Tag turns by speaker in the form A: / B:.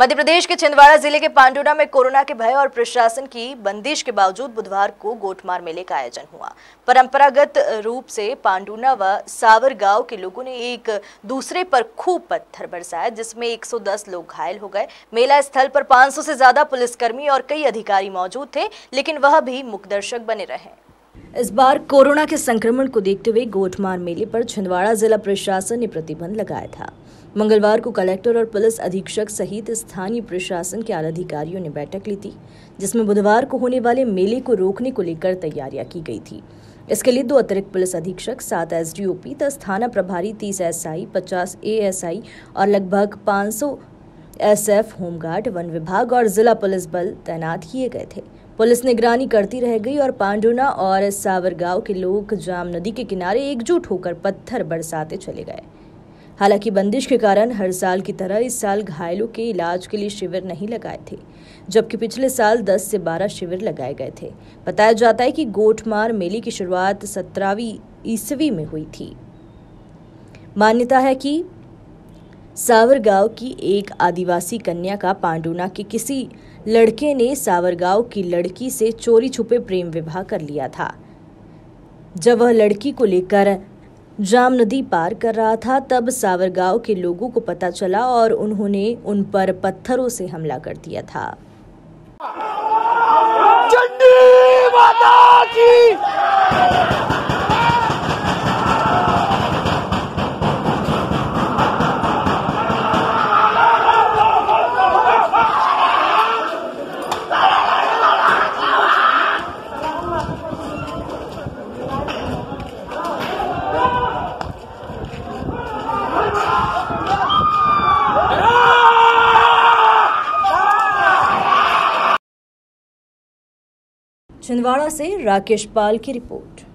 A: मध्य प्रदेश के छिंदवाड़ा जिले के पांडुना में कोरोना के भय और प्रशासन की बंदिश के बावजूद बुधवार को गोटमार मेले का आयोजन हुआ परंपरागत रूप से पांडुना व सावर गांव के लोगों ने एक दूसरे पर खूब पत्थर बरसाया जिसमें 110 लोग घायल हो गए मेला स्थल पर 500 से ज्यादा पुलिसकर्मी और कई अधिकारी मौजूद थे लेकिन वह भी मुखदर्शक बने रहे इस बार कोरोना के संक्रमण को देखते हुए गोठमार मेले पर छिंदवाड़ा जिला प्रशासन ने प्रतिबंध लगाया था मंगलवार को कलेक्टर और पुलिस अधीक्षक सहित स्थानीय प्रशासन के आला अधिकारियों ने बैठक ली थी जिसमें बुधवार को होने वाले मेले को रोकने को लेकर तैयारियां की गई थी इसके लिए दो अतिरिक्त पुलिस अधीक्षक सात एस डी ओ पी दस थाना प्रभारी तीस एस आई पचास ए एस आई और लगभग पाँच सौ एसएफ होमगार्ड वन विभाग और जिला पुलिस बल तैनात किए गए थे पुलिस निगरानी करती रह गई और पांडुना और सावर गांव के लोग जाम नदी के किनारे एकजुट होकर पत्थर बरसाते चले गए हालांकि बंदिश के कारण हर साल की तरह इस साल घायलों के इलाज के लिए शिविर नहीं लगाए थे जबकि पिछले साल 10 से 12 शिविर लगाए गए थे बताया जाता है कि गोटमार मेले की शुरुआत सत्रहवीं ईस्वी में हुई थी मान्यता है कि गांव की एक आदिवासी कन्या का पांडुना के किसी लड़के ने गांव की लड़की से चोरी छुपे प्रेम विवाह कर लिया था जब वह लड़की को लेकर जाम नदी पार कर रहा था तब सावरगांव के लोगों को पता चला और उन्होंने उन पर पत्थरों से हमला कर दिया था चंडी माता की छिंदवाड़ा से राकेश पाल की रिपोर्ट